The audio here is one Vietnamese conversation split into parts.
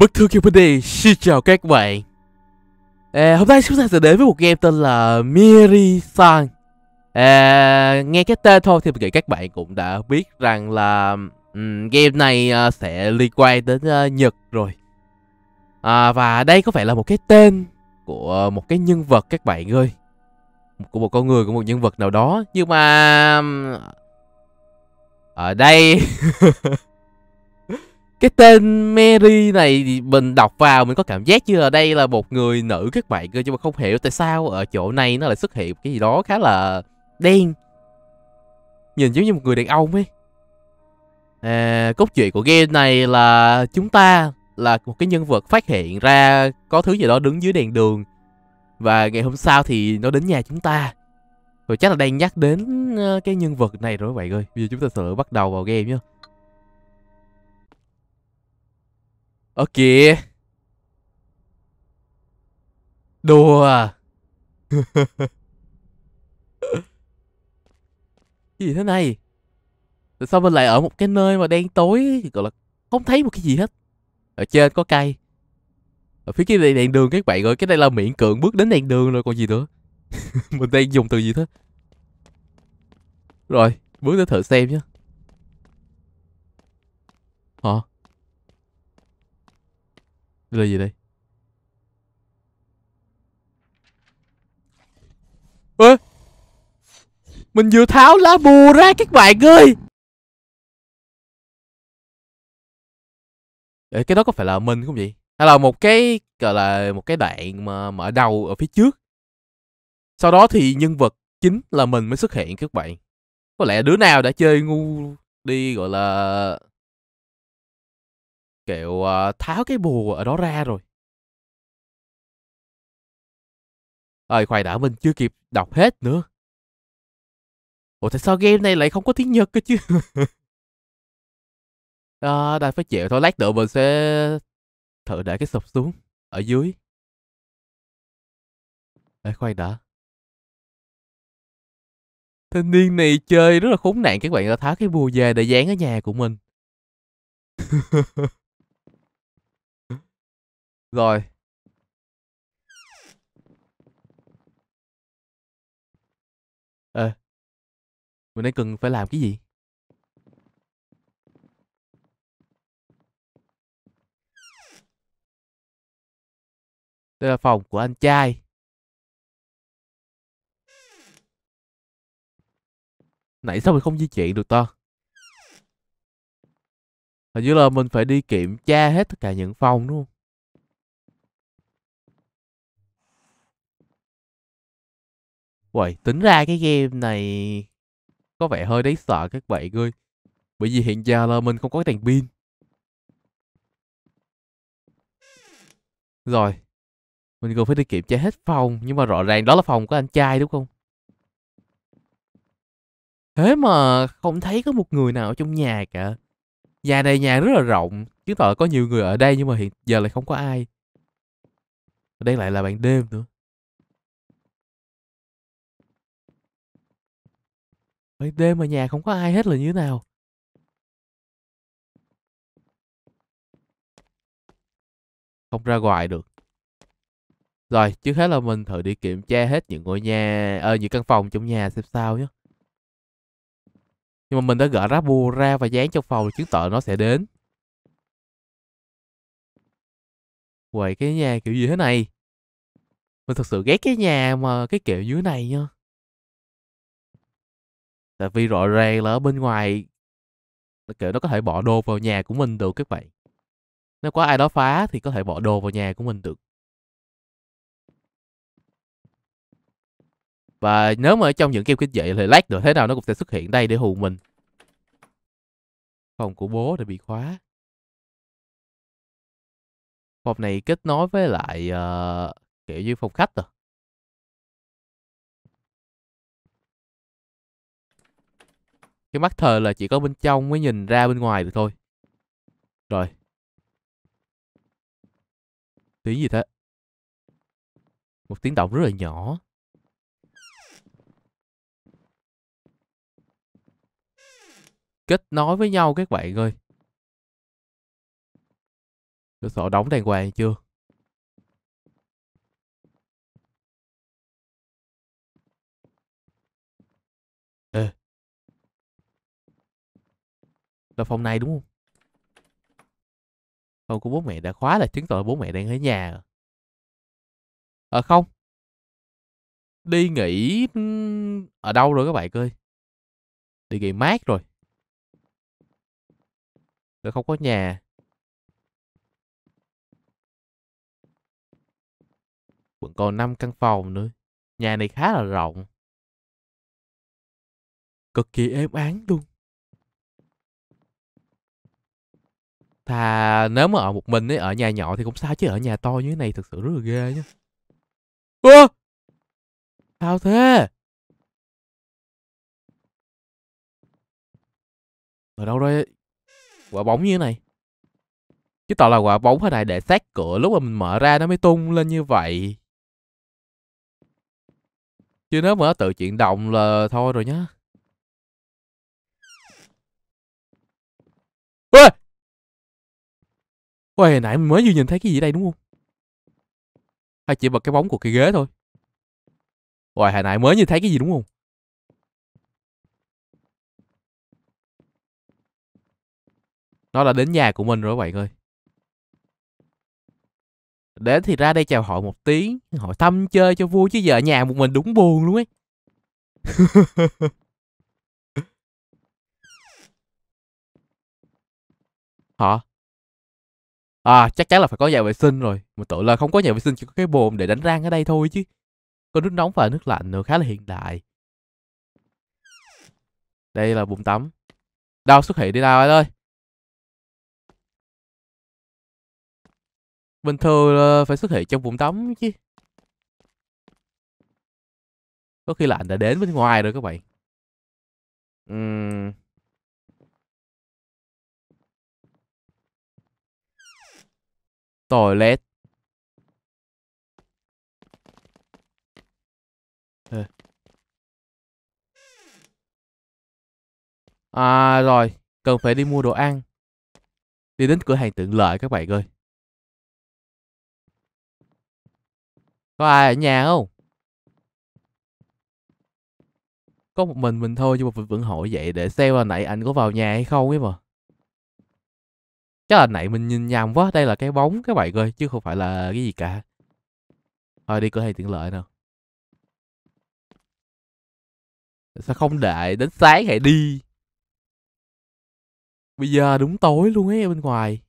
Bức thư Cupid xin chào các bạn à, Hôm nay chúng ta sẽ đến với một game tên là Miri Sun à, Nghe cái tên thôi thì mình nghĩ các bạn cũng đã biết rằng là um, Game này uh, sẽ liên quan đến uh, Nhật rồi à, Và đây có vẻ là một cái tên của một cái nhân vật các bạn ơi Của một con người, của một nhân vật nào đó Nhưng mà... Ở đây... cái tên Mary này mình đọc vào mình có cảm giác như là đây là một người nữ các bạn cơ nhưng mà không hiểu tại sao ở chỗ này nó lại xuất hiện cái gì đó khá là đen nhìn giống như một người đàn ông ấy à, cốt truyện của game này là chúng ta là một cái nhân vật phát hiện ra có thứ gì đó đứng dưới đèn đường và ngày hôm sau thì nó đến nhà chúng ta rồi chắc là đang nhắc đến ờ, cái nhân vật này rồi các bạn ơi bây giờ chúng ta sẽ bắt đầu vào game nhé Ở kìa Đùa à gì thế này Tại sao mình lại ở một cái nơi mà đen tối Gọi là không thấy một cái gì hết Ở trên có cây Ở phía kia này đèn đường các bạn rồi Cái này là miệng cường bước đến đèn đường rồi còn gì nữa Mình đang dùng từ gì thế Rồi bước tới thử xem nhé Đây là gì đây? Ơ! Mình vừa tháo lá bùa ra các bạn ơi! Để cái đó có phải là mình không vậy? Hay là một cái gọi là một cái đoạn mà mở đầu ở phía trước. Sau đó thì nhân vật chính là mình mới xuất hiện các bạn. Có lẽ đứa nào đã chơi ngu đi gọi là kiểu à, tháo cái bùa ở đó ra rồi. Ơi khoai đã mình chưa kịp đọc hết nữa. Ủa tại sao game này lại không có tiếng Nhật cơ chứ? à, ờ, đang phải chịu thôi lát nữa mình sẽ thử để cái sụp xuống ở dưới. Ê khoai đã. Thanh niên này chơi rất là khốn nạn các bạn đã tháo cái bùa về để dán ở nhà của mình. Rồi. Ê. mình đang cần phải làm cái gì? Đây là phòng của anh trai. Nãy sao mình không di chuyển được ta? Hình như là mình phải đi kiểm tra hết tất cả những phòng đúng không? Uầy, tính ra cái game này có vẻ hơi đáng sợ các bạn ơi. Bởi vì hiện giờ là mình không có đèn pin. Rồi. Mình còn phải đi kiểm tra hết phòng. Nhưng mà rõ ràng đó là phòng của anh trai đúng không? Thế mà không thấy có một người nào ở trong nhà cả. Nhà này nhà rất là rộng. Chứng tỏ có nhiều người ở đây nhưng mà hiện giờ lại không có ai. Ở đây lại là ban đêm nữa. Ê, đêm mà nhà không có ai hết là như thế nào? Không ra ngoài được. Rồi, trước hết là mình thử đi kiểm tra hết những ngôi nhà, ờ, những căn phòng trong nhà xem sao nhé. Nhưng mà mình đã gỡ ráp bùa ra và dán trong phòng chứng tỏ nó sẽ đến. Quậy cái nhà kiểu gì thế này? Mình thật sự ghét cái nhà mà cái kiểu như thế này nha tại vì rõ ràng là ở bên ngoài kiểu nó có thể bỏ đồ vào nhà của mình được các bạn nếu có ai đó phá thì có thể bỏ đồ vào nhà của mình được và nếu mà ở trong những kêu kinh dậy thì lát được thế nào nó cũng sẽ xuất hiện đây để hù mình phòng của bố đã bị khóa phòng này kết nối với lại uh, kiểu như phòng khách à Cái mắt thờ là chỉ có bên trong mới nhìn ra bên ngoài được thôi. Rồi. Tiếng gì thế? Một tiếng động rất là nhỏ. Kết nối với nhau các bạn ơi. Cửa sổ đóng đàng hoàng chưa? Là phòng này đúng không? Phòng của bố mẹ đã khóa là chứng tỏ là bố mẹ đang ở nhà. Rồi. Ờ, à không. Đi nghỉ ở đâu rồi các bạn ơi? Đi nghỉ mát rồi. Rồi không có nhà. Vẫn còn 5 căn phòng nữa. Nhà này khá là rộng. Cực kỳ êm áng luôn. thà nếu mà ở một mình ấy ở nhà nhỏ thì cũng sao chứ ở nhà to như thế này thực sự rất là ghê nhá ơ sao thế ở đâu đây quả bóng như thế này chứ toàn là quả bóng thế này để sát cửa lúc mà mình mở ra nó mới tung lên như vậy chứ nếu mà nó tự chuyển động là thôi rồi nhá ơi Ôi, hồi nãy mới vừa nhìn thấy cái gì đây đúng không? Hay chỉ bật cái bóng của cái ghế thôi? Ôi, hồi nãy mới như thấy cái gì đúng không? Nó đã đến nhà của mình rồi các bạn ơi. Đến thì ra đây chào hỏi một tiếng, hỏi thăm chơi cho vui chứ giờ nhà một mình đúng buồn luôn ấy. Hả? À, chắc chắn là phải có nhà vệ sinh rồi, mà tội là không có nhà vệ sinh, chỉ có cái bồn để đánh răng ở đây thôi chứ. Có nước nóng và nước lạnh nữa, khá là hiện đại. Đây là bồn tắm. Đau xuất hiện đi nào anh ơi. Bình thường là phải xuất hiện trong bồn tắm chứ. Có khi là đã đến bên ngoài rồi các bạn. Uhm... Toilet. À rồi, cần phải đi mua đồ ăn. Đi đến cửa hàng tiện lợi các bạn ơi. Có ai ở nhà không? Có một mình mình thôi nhưng mà mình vẫn hỏi vậy để xem là nãy anh có vào nhà hay không ấy mà. Chắc là nãy mình nhìn nhầm quá, đây là cái bóng các bạn ơi, chứ không phải là cái gì cả. Thôi đi cửa hàng tiện lợi nào. Sao không đợi đến sáng hãy đi. Bây giờ đúng tối luôn ấy bên ngoài.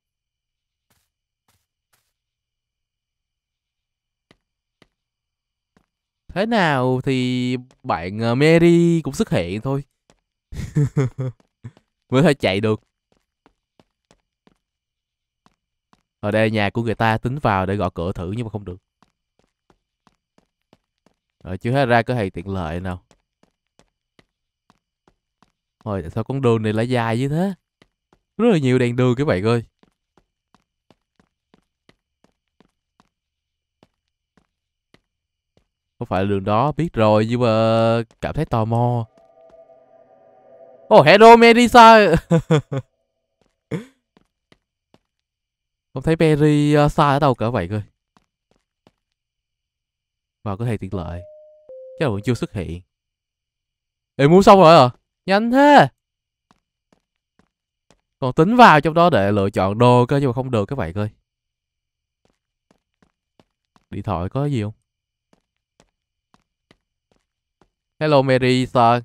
Thế nào thì bạn ờ, Mary cũng xuất hiện thôi. Mới hơi chạy được. ở đây nhà của người ta tính vào để gõ cửa thử nhưng mà không được rồi chưa hết ra có hay tiện lợi nào Thôi tại sao con đường này lại dài như thế Rất là nhiều đèn đường các bạn ơi Không phải là đường đó biết rồi nhưng mà cảm thấy tò mò Oh hello Melissa Không thấy Perry uh, xa ở đâu cả vậy cơ Vào có thể tiện lợi Chắc là vẫn chưa xuất hiện Ê muốn xong rồi à Nhanh thế Còn tính vào trong đó để lựa chọn đồ cơ Nhưng mà không được các bạn ơi Điện thoại có gì không Hello Mary Sơn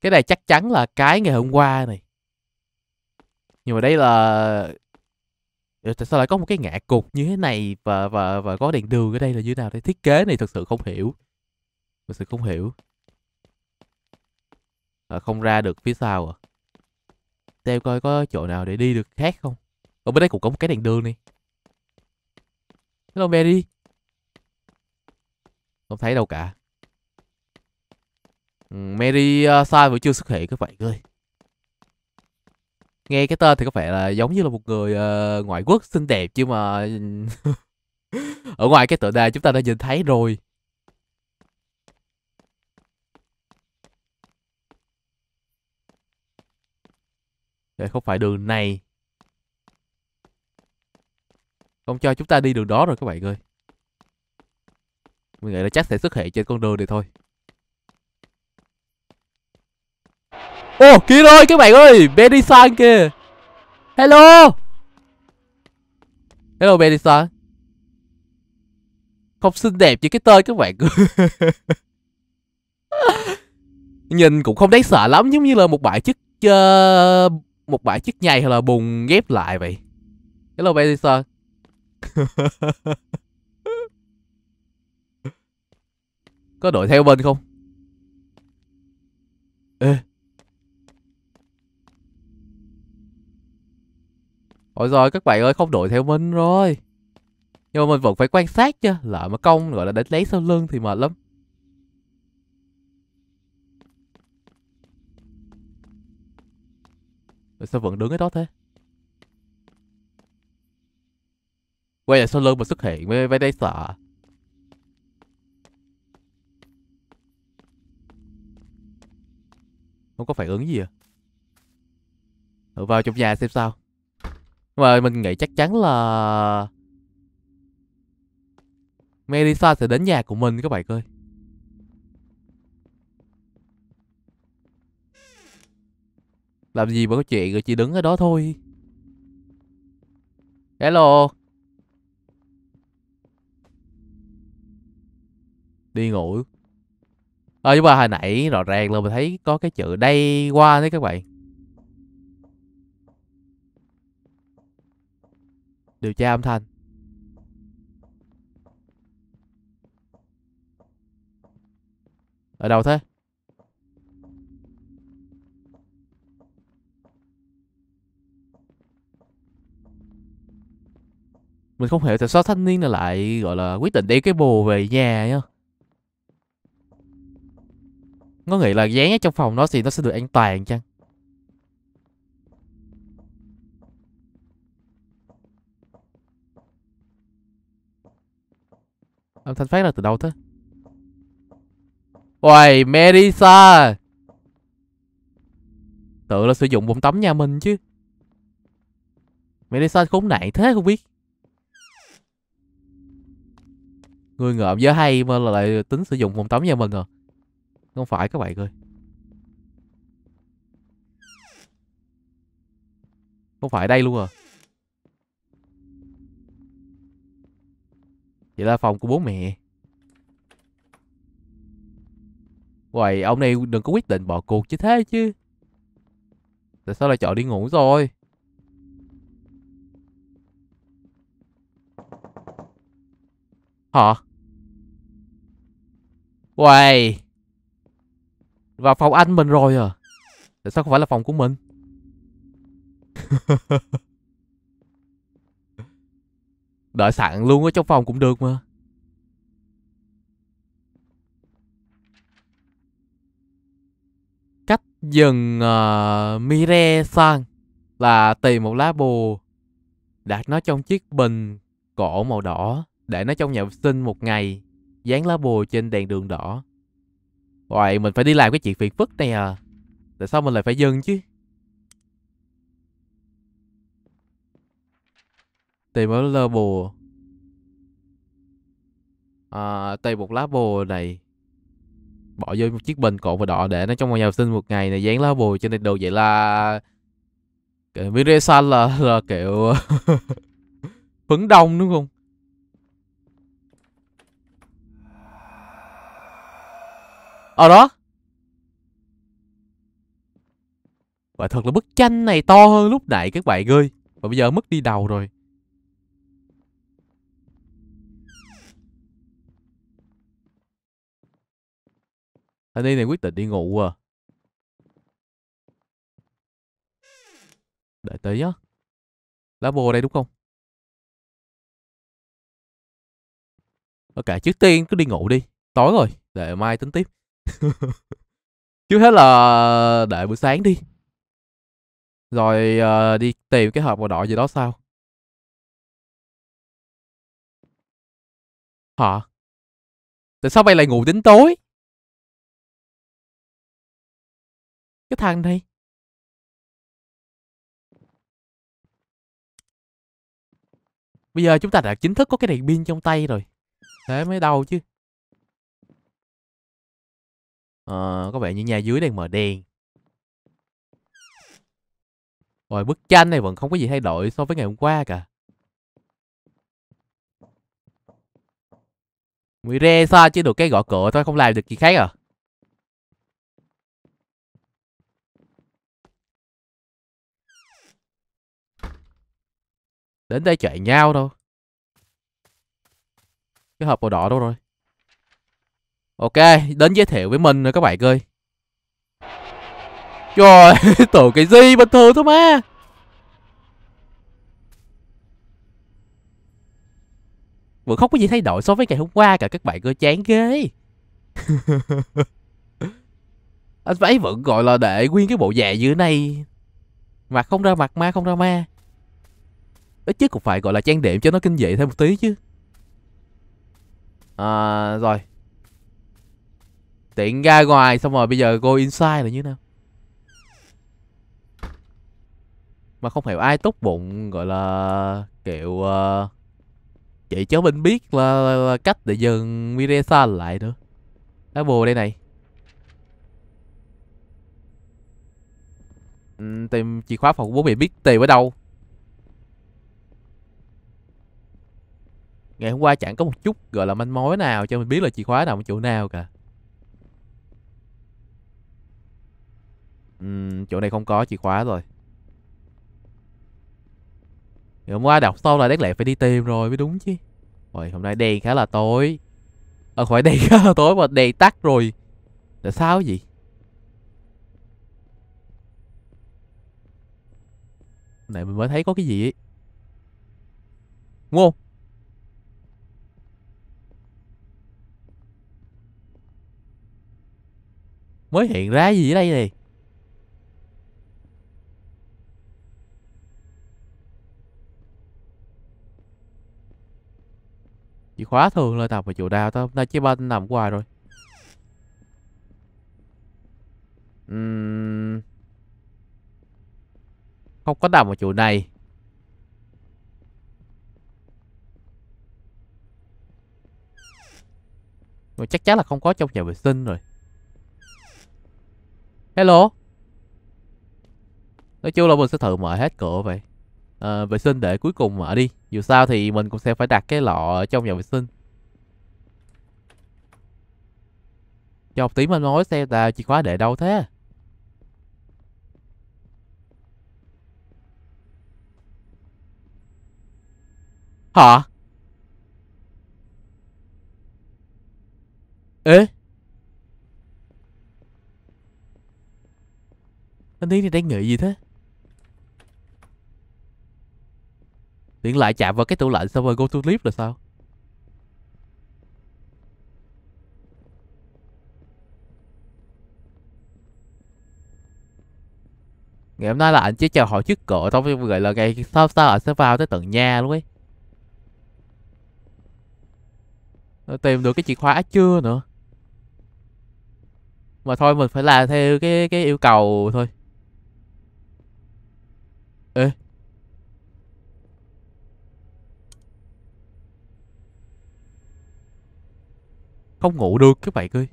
Cái này chắc chắn là cái ngày hôm qua này nhưng mà đây là ờ, tại sao lại có một cái ngã cục như thế này và và và có đèn đường ở đây là như thế nào đây thiết kế này thật sự không hiểu thật sự không hiểu à, không ra được phía sau à theo coi có chỗ nào để đi được khác không ở bên đây cũng có một cái đèn đường này hello mary không thấy đâu cả ừ, Mary uh, sai vẫn chưa xuất hiện các bạn ơi nghe cái tên thì có vẻ là giống như là một người uh, ngoại quốc xinh đẹp chứ mà ở ngoài cái tựa đề chúng ta đã nhìn thấy rồi Để không phải đường này Không cho chúng ta đi đường đó rồi các bạn ơi Mình nghĩ là chắc sẽ xuất hiện trên con đường này thôi Ồ oh, kia rồi các bạn ơi Benisan kìa Hello Hello Benisan Không xinh đẹp như cái tên các bạn Nhìn cũng không đáng sợ lắm Giống như là một bãi chất uh, ờ, Một bãi chất nhầy hay là bùng ghép lại vậy Hello Benisan Có đội theo bên không Ê Ôi rồi các bạn ơi không đuổi theo mình rồi Nhưng mà mình vẫn phải quan sát chứ Lỡ mà công gọi là đánh lấy sau lưng thì mệt lắm sao vẫn đứng ở đó thế Quay lại sau lưng mà xuất hiện mới với đây sợ Không có phản ứng gì à Thử vào trong nhà xem sao và mình nghĩ chắc chắn là... Melissa sẽ đến nhà của mình các bạn ơi. Làm gì mà có chuyện rồi chị đứng ở đó thôi. Hello. Đi ngủ. Ờ à, nhưng mà hồi nãy rõ ràng là mình thấy có cái chữ đây qua đấy các bạn. Điều tra âm thanh Ở đâu thế? Mình không hiểu tại sao thanh niên này lại gọi là quyết định đi cái bồ về nhà nhá Nó nghĩ là dán ở trong phòng nó thì nó sẽ được an toàn chăng âm thanh phát ra từ đâu thế Uầy, Merisa Tự là sử dụng bồn tắm nhà mình chứ Merisa khốn nạn thế không biết Người ngợm giới hay mà lại tính sử dụng bồn tắm nhà mình à Không phải các bạn ơi Không phải đây luôn à Vậy là phòng của bố mẹ Uầy ông này đừng có quyết định bỏ cuộc chứ thế chứ Tại sao lại chọn đi ngủ rồi Hả Uầy Vào phòng anh mình rồi à Tại sao không phải là phòng của mình Đợi sẵn luôn ở trong phòng cũng được mà Cách dừng uh, Mire-san Là tìm một lá bùa Đặt nó trong chiếc bình cổ màu đỏ Để nó trong nhà vệ sinh một ngày Dán lá bùa trên đèn đường đỏ Rồi mình phải đi làm cái chuyện phiền phức này à Tại sao mình lại phải dừng chứ tìm ở level à, tìm một lá bồ này bỏ vô một chiếc bình cột và đỏ để nó trong một nhà sinh một ngày này dán lá bồ cho nên đồ vậy là cái là là kiểu phấn đông đúng không ở ờ, đó Và thật là bức tranh này to hơn lúc nãy các bạn ơi Và bây giờ mất đi đầu rồi Anh Ni này quyết định đi ngủ à. Đợi tới nhá Lá bồ đây đúng không? Ok, trước tiên cứ đi ngủ đi. Tối rồi, để mai tính tiếp. trước hết là đợi buổi sáng đi. Rồi uh, đi tìm cái hộp màu đỏ gì đó sao? Hả? Tại sao mày lại ngủ đến tối? Cái thằng này. Bây giờ chúng ta đã chính thức có cái đèn pin trong tay rồi. Thế mới đâu chứ. à, có vẻ như nhà dưới đang mở đèn. Rồi bức tranh này vẫn không có gì thay đổi so với ngày hôm qua cả. Mười re sao chứ được cái gõ cửa thôi không làm được gì khác à. Đến đây chạy nhau thôi, Cái hộp màu đỏ đâu rồi Ok, đến giới thiệu với mình rồi các bạn ơi Trời, tổ cái gì bình thường thôi mà Vẫn không có gì thay đổi so với ngày hôm qua cả các bạn ơi, chán ghê Anh ấy vẫn gọi là để nguyên cái bộ dạ như thế này Mặt không ra mặt, ma không ra ma ít nhất cũng phải gọi là trang điểm cho nó kinh dị thêm một tí chứ à, rồi tiện ra ngoài xong rồi bây giờ go inside là như thế nào mà không hiểu ai tốt bụng gọi là kiểu uh, chị cháu mình biết là, là, là cách để dừng Miresa lại nữa đá bồ đây này uhm, tìm chìa khóa phòng bố mẹ biết tìm ở đâu ngày hôm qua chẳng có một chút gọi là manh mối nào cho mình biết là chìa khóa nằm ở chỗ nào cả uhm, chỗ này không có chìa khóa rồi ngày hôm qua đọc xong là đáng lẽ phải đi tìm rồi mới đúng chứ rồi hôm nay đèn khá là tối ờ à, khỏi đèn khá là tối mà đèn tắt rồi là sao vậy này mình mới thấy có cái gì ấy đúng không Mới hiện ra gì ở đây này Chìa khóa thường lên tao mà chịu đào, tao Tao chế ba nằm hoài rồi Không có nằm ở chỗ này Mà chắc chắn là không có trong nhà vệ sinh rồi Hello Nói chung là mình sẽ thử mở hết cửa vậy à, Vệ sinh để cuối cùng mở đi Dù sao thì mình cũng sẽ phải đặt cái lọ ở trong nhà vệ sinh Cho một tí mình nói xem là chìa khóa để đâu thế Hả? Ê? Anh Tiến thì đang nghĩ gì thế Tiến lại chạm vào cái tủ lạnh xong rồi go to sleep là sao Ngày hôm nay là anh chỉ chào hỏi trước cửa Xong gọi là ngày sau sao anh sẽ vào tới tận nhà luôn ấy Tìm được cái chìa khóa chưa nữa Mà thôi mình phải làm theo cái cái yêu cầu thôi Ê Không ngủ được các bạn ơi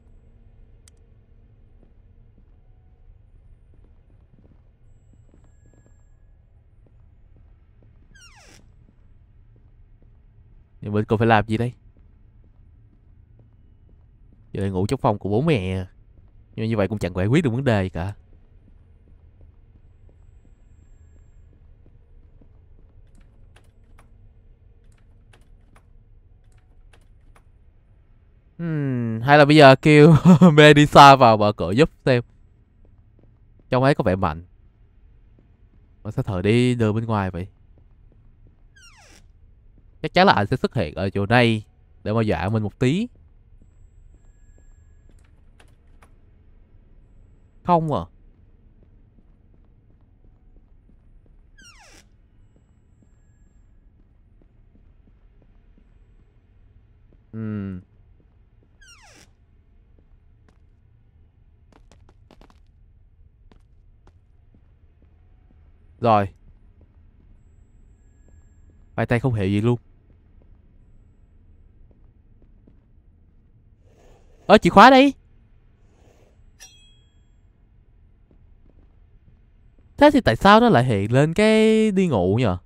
Nhưng mình còn phải làm gì đây Giờ lại ngủ trong phòng của bố mẹ Nhưng như vậy cũng chẳng giải quyết được vấn đề gì cả hay là bây giờ kêu Medusa vào mở cửa giúp xem Trong ấy có vẻ mạnh Mà sao thở đi đường bên ngoài vậy Chắc chắn là anh sẽ xuất hiện ở chỗ này Để mà dọa mình một tí Không à Hmm Rồi Bài tay không hiểu gì luôn Ơ chìa khóa đi Thế thì tại sao nó lại hiện lên cái đi ngủ nhờ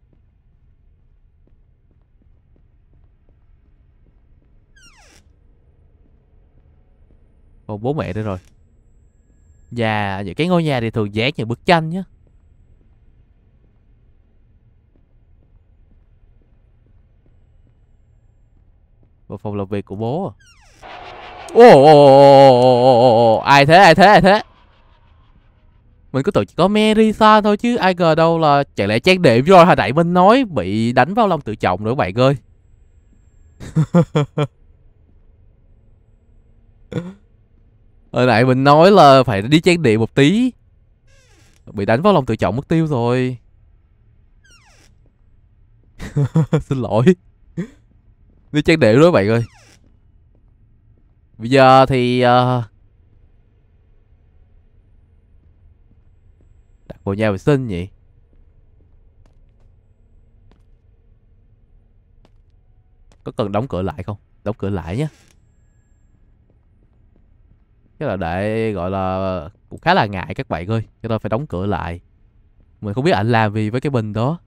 Ồ bố mẹ đây rồi Và những cái ngôi nhà thì thường vẽ những bức tranh nhá Vào phòng làm việc của bố Oh, Ồ, ồ, ồ, ồ, ai thế, ai thế, ai thế Mình cứ tưởng chỉ có Mary Merisa thôi chứ ai ngờ đâu là chạy lẽ trang điểm rồi hồi đại mình nói bị đánh vào lòng tự trọng nữa bạn ơi Hồi nãy mình nói là phải đi trang điểm một tí Bị đánh vào lòng tự trọng mất tiêu rồi Xin lỗi Đi trang điểm đó bạn ơi Bây giờ thì uh... Đặt vào nhà vệ sinh nhỉ Có cần đóng cửa lại không? Đóng cửa lại nhé Chắc là để gọi là Cũng khá là ngại các bạn ơi Cho tôi phải đóng cửa lại Mình không biết ảnh làm gì với cái bình đó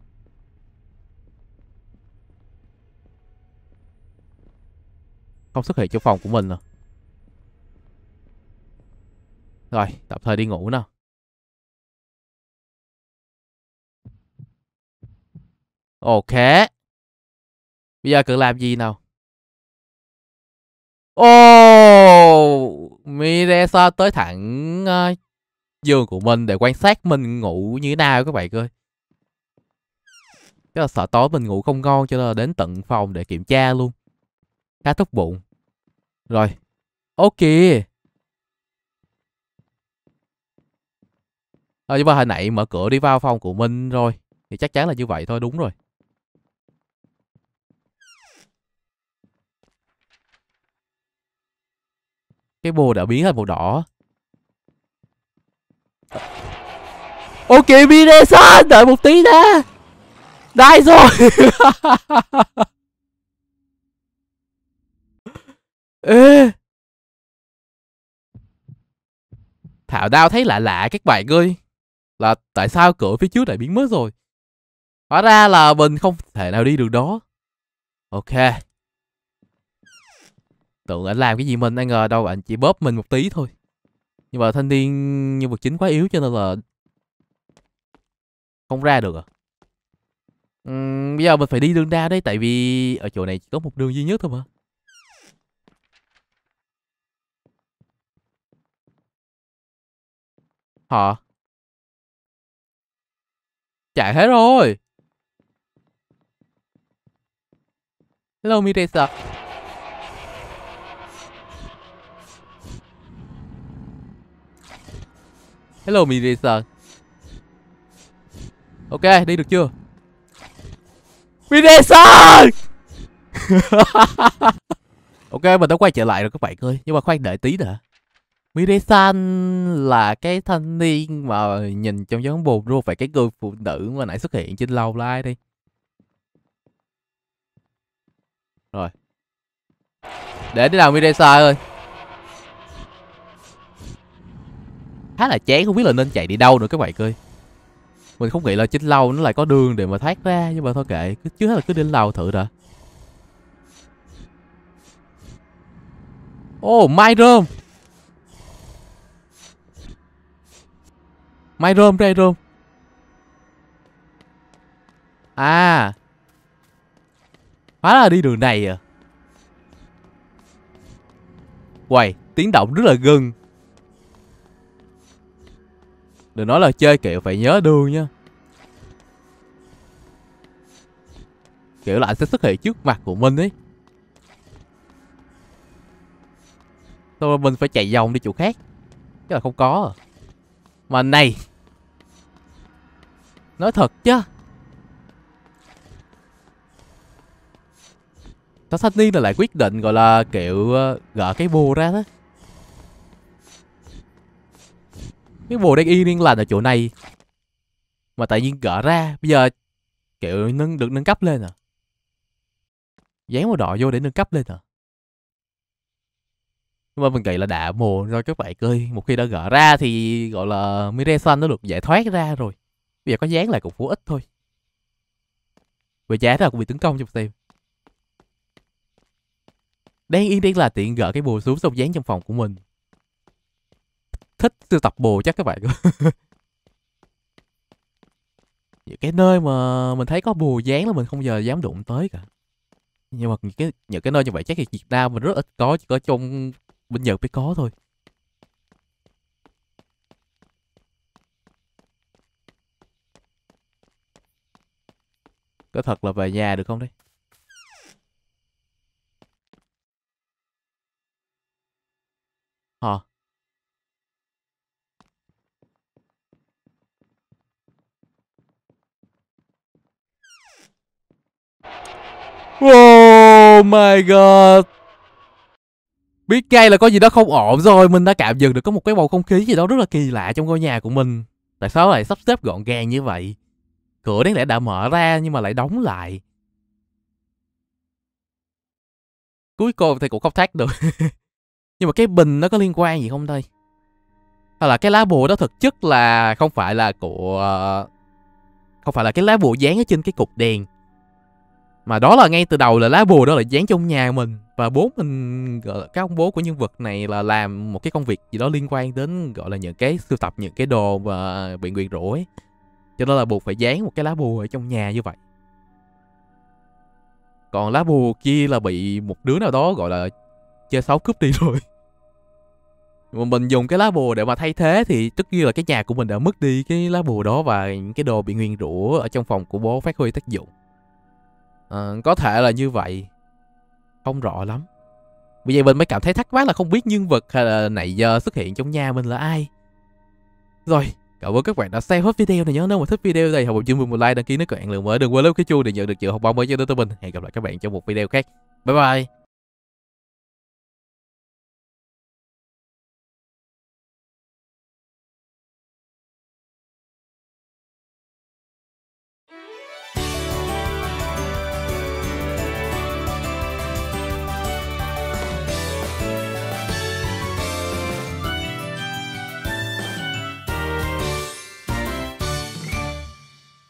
không xuất hiện trong phòng của mình rồi. À? Rồi, tạm thời đi ngủ nè. Ok. Bây giờ cần làm gì nào? Ồ, oh, Miresa tới thẳng ờ, giường của mình để quan sát mình ngủ như thế nào các bạn ơi. Chắc là sợ tối mình ngủ không ngon cho nên là đến tận phòng để kiểm tra luôn. Khá thúc bụng. Rồi. Ok. Ờ, nhưng mà hồi nãy mở cửa đi vào phòng của mình rồi. Thì chắc chắn là như vậy thôi, đúng rồi. Cái bồ đã biến thành màu đỏ. Ok, Miresan, đợi một tí nha. Đây rồi. Ê! Thảo Đao thấy lạ lạ các bạn ơi. Là tại sao cửa phía trước lại biến mất rồi? Hóa ra là mình không thể nào đi được đó. Ok. Tưởng anh làm cái gì mình, anh ngờ đâu anh chỉ bóp mình một tí thôi. Nhưng mà thanh niên nhân vật chính quá yếu cho nên là không ra được à. Uhm, bây giờ mình phải đi đường ra đấy tại vì ở chỗ này chỉ có một đường duy nhất thôi mà. Hả? Chạy hết rồi. Hello Miresa. Hello Miresa. Ok, đi được chưa? Miresa! ok, mình đã quay trở lại rồi các bạn ơi. Nhưng mà khoan đợi tí nữa San là cái thanh niên mà nhìn trong giống bồn rô phải cái người phụ nữ mà nãy xuất hiện trên lầu lai đi. Rồi. Để thế nào San ơi. Khá là chán không biết là nên chạy đi đâu nữa các bạn ơi. Mình không nghĩ là trên lầu nó lại có đường để mà thoát ra nhưng mà thôi kệ, cứ trước là cứ đến lầu thử đã. Oh, My Myron. Máy rơm đây rơm À. Hóa là đi đường này à. Quầy, tiếng động rất là gừng. Đừng nói là chơi kiểu phải nhớ đường nha. Kiểu lại sẽ xuất hiện trước mặt của mình ấy. Xong mình phải chạy vòng đi chỗ khác. Chứ là không có à. Mà này Nói thật chứ Sao Sunny là lại quyết định gọi là kiểu ờ, gỡ cái bồ ra đó Cái bồ đang yên yên lành ở chỗ này Mà tự nhiên gỡ ra Bây giờ kiểu nâng được nâng cấp lên à Dán một đỏ vô để nâng cấp lên à nhưng mà mình nghĩ là đã mồ rồi các bạn ơi Một khi đã gỡ ra thì gọi là Miresan nó được giải thoát ra rồi bây giờ có dán lại cục vô ích thôi và giá ra cũng bị tấn công trong xem Đang yên đen là tiện gỡ cái bồ xuống xong dán trong phòng của mình Thích sưu tập bồ chắc các bạn Những cái nơi mà mình thấy có bồ dán là mình không giờ dám đụng tới cả Nhưng mà những cái, những cái nơi như vậy chắc thì Việt Nam mình rất ít có Chỉ có trong bên Nhật mới có thôi Có thật là về nhà được không đấy? Hả? Oh my god Biết ngay là có gì đó không ổn rồi Mình đã cảm nhận được có một cái bầu không khí gì đó rất là kỳ lạ trong ngôi nhà của mình Tại sao lại sắp xếp gọn gàng như vậy Cửa đáng lẽ đã mở ra nhưng mà lại đóng lại. Cuối cùng thì cũng không thoát được. nhưng mà cái bình nó có liên quan gì không thôi Hay là cái lá bùa đó thực chất là không phải là của... Không phải là cái lá bùa dán ở trên cái cục đèn. Mà đó là ngay từ đầu là lá bùa đó là dán trong nhà mình. Và bố mình, gọi là, cái ông bố của nhân vật này là làm một cái công việc gì đó liên quan đến gọi là những cái sưu tập những cái đồ và bị quyện rũ ấy cho nên là buộc phải dán một cái lá bùa ở trong nhà như vậy còn lá bùa kia là bị một đứa nào đó gọi là chơi xấu cướp đi rồi mà mình dùng cái lá bùa để mà thay thế thì tất nhiên là cái nhà của mình đã mất đi cái lá bùa đó và những cái đồ bị nguyên rủa ở trong phòng của bố phát huy tác dụng à, có thể là như vậy không rõ lắm vì vậy mình mới cảm thấy thắc mắc là không biết nhân vật hay là nãy giờ xuất hiện trong nhà mình là ai rồi Cảm ơn các bạn đã xem hết video này nhớ nếu mà thích video này hãy bấm chuông một like đăng ký nếu các bạn lượng mới đừng quên lớp cái chuông để nhận được sự học bóng mới cho tôi từ mình. Hẹn gặp lại các bạn trong một video khác. Bye bye.